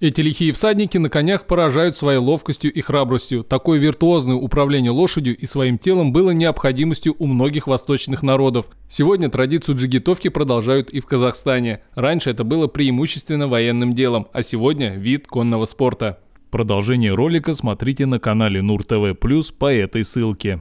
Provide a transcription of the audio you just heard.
Эти лихие всадники на конях поражают своей ловкостью и храбростью. Такое виртуозное управление лошадью и своим телом было необходимостью у многих восточных народов. Сегодня традицию джигитовки продолжают и в Казахстане. Раньше это было преимущественно военным делом, а сегодня вид конного спорта. Продолжение ролика смотрите на канале Нур ТВ Плюс по этой ссылке.